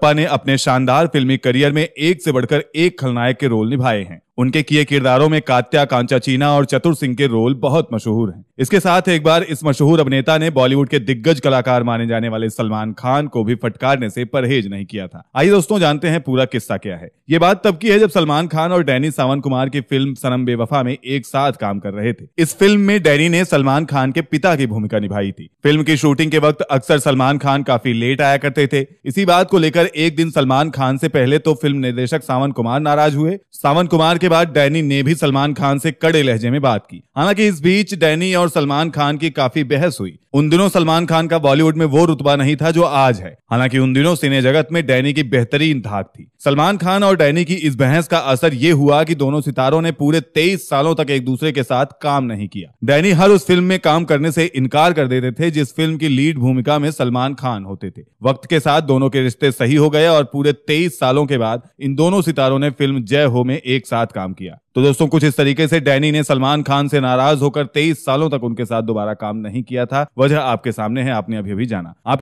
बप्पा ने अपने शानदार फिल्मी करियर में एक से बढ़कर एक खलनायक के रोल निभाए हैं उनके किए किरदारों में कात्या कांचाचीना और चतुर सिंह के रोल बहुत मशहूर हैं इसके साथ एक बार इस मशहूर अभिनेता ने बॉलीवुड के दिग्गज कलाकार माने जाने वाले सलमान खान को भी फटकारने से परहेज नहीं किया था आइए दोस्तों जानते हैं पूरा किस्सा क्या है ये बात तब की है जब सलमान खान और डैनी सावन कुमार की फिल्म सनम बेवफा में एक साथ काम कर रहे थे इस फिल्म में डैनी ने सलमान खान के पिता की भूमिका निभाई थी फिल्म की शूटिंग के वक्त अक्सर सलमान खान काफी लेट आया करते थे इसी बात को लेकर एक दिन सलमान खान से पहले तो फिल्म निर्देशक सावन कुमार नाराज हुए सावन कुमार के बाद डैनी ने भी सलमान खान से कड़े लहजे में बात की हालांकि इस बीच डैनी और सलमान खान की काफी बहस हुई उन दिनों सलमान खान का बॉलीवुड में वो रुतबा नहीं था जो आज है हालांकि उन दिनों सिने जगत में डैनी की बेहतरीन धाक थी सलमान खान और डैनी की इस बहस का असर ये हुआ कि दोनों सितारों ने पूरे तेईस सालों तक एक दूसरे के साथ काम नहीं किया डैनी हर उस फिल्म में काम करने से इनकार कर देते थे जिस फिल्म की लीड भूमिका में सलमान खान होते थे वक्त के साथ दोनों के रिश्ते सही हो गए और पूरे तेईस सालों के बाद इन दोनों सितारों ने फिल्म जय हो में एक साथ साथ काम किया तो दोस्तों कुछ इस तरीके से डैनी ने सलमान खान से नाराज होकर तेईस सालों तक उनके साथ दोबारा काम नहीं किया था वजह आपके सामने है आपने अभी अभी जाना आप